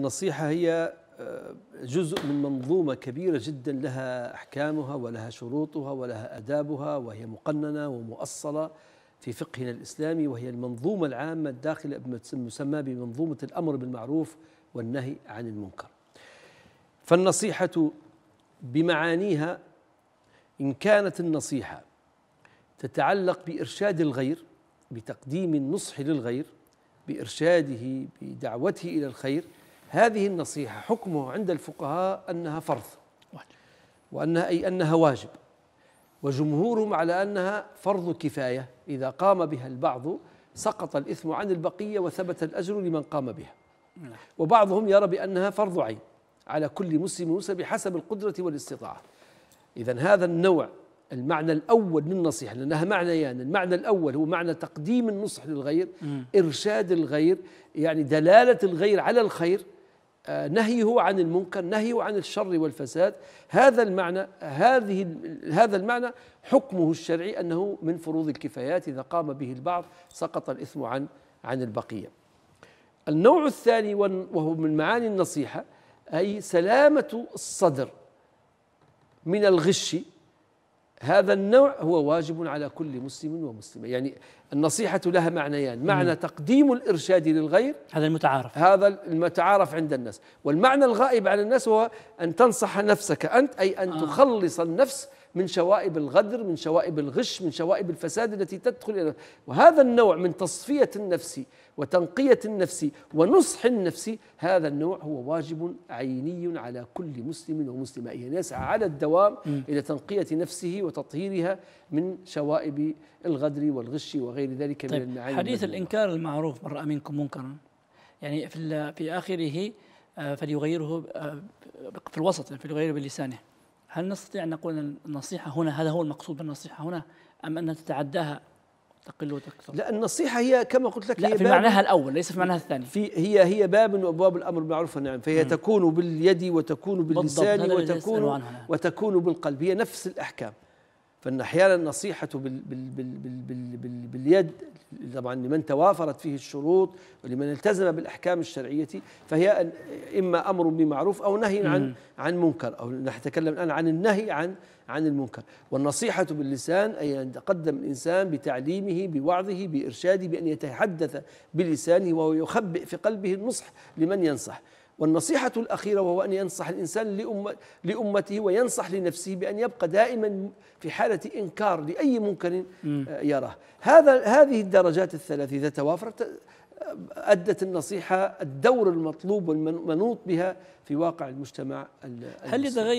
النصيحة هي آه، جزء من منظومة كبيرة جدا لها أحكامها ولها شروطها ولها أدابها وهي مقننة ومؤصلة في فقهنا الإسلامي وهي المنظومة العامة الداخلة المسمى بمنظومة الأمر بالمعروف والنهي عن المنكر فالنصيحة بمعانيها إن كانت النصيحة تتعلق بإرشاد الغير بتقديم النصح للغير بإرشاده بدعوته إلى الخير هذه النصيحة حكمه عند الفقهاء أنها فرض وأنها أي أنها واجب وجمهورهم على أنها فرض كفاية إذا قام بها البعض سقط الإثم عن البقية وثبت الأجر لمن قام بها نعم. وبعضهم يرى بأنها فرض عين على كل مسلم ومسلم بحسب القدرة والاستطاعة إذا هذا النوع المعنى الأول من النصيحة لأنها معنيان يعني المعنى الأول هو معنى تقديم النصح للغير إرشاد الغير يعني دلالة الغير على الخير نهيه عن المنكر نهيه عن الشر والفساد هذا المعنى هذه هذا المعنى حكمه الشرعي انه من فروض الكفايات اذا قام به البعض سقط الاثم عن عن البقيه. النوع الثاني وهو من معاني النصيحه اي سلامه الصدر من الغش هذا النوع هو واجب على كل مسلم ومسلمة يعني النصيحة لها معنيان معنى تقديم الإرشاد للغير هذا المتعارف هذا المتعارف عند الناس والمعنى الغائب عن الناس هو أن تنصح نفسك أنت أي أن آه. تخلص النفس من شوائب الغدر من شوائب الغش من شوائب الفساد التي تدخل إلى وهذا النوع من تصفية النفس وتنقية النفس ونصح النفس هذا النوع هو واجب عيني على كل مسلم ومسلمة يعني يسعى على الدوام إلى تنقية نفسه وتطهيرها من شوائب الغدر والغش وغير ذلك طيب من المعاني حديث الإنكار المعروف من رأى منكم منكرا يعني في, في آخره آه، فليغيره آه، في الوسط يعني فليغيره بلسانه هل نستطيع أن نقول أن النصيحة هنا هذا هو المقصود بالنصيحة هنا أم أن تتعداها تقل وتكثر لا النصيحة هي كما قلت لك لا هي في معناها الأول ليس في معناها الثاني في هي هي باب من أبواب الأمر بالمعروف والنهي يعني فهي م. تكون باليد وتكون باللسان وتكون وتكون بالقلب هي نفس الأحكام فان احيانا النصيحه بال بال بال بال بال باليد طبعا لمن توافرت فيه الشروط ولمن التزم بالاحكام الشرعيه فهي اما امر بمعروف او نهي عن عن منكر او نتكلم الان عن النهي عن عن المنكر والنصيحة باللسان أي أن يتقدم الإنسان بتعليمه بوعظه بإرشاده بأن يتحدث بلسانه وهو يخبئ في قلبه النصح لمن ينصح والنصيحة الأخيرة وهو أن ينصح الإنسان لأم لأمته وينصح لنفسه بأن يبقى دائما في حالة إنكار لأي منكر آه، يراه هذا هذه الدرجات الثلاث إذا توافرت آه، أدت النصيحة الدور المطلوب والمنوط بها في واقع المجتمع هل يتغير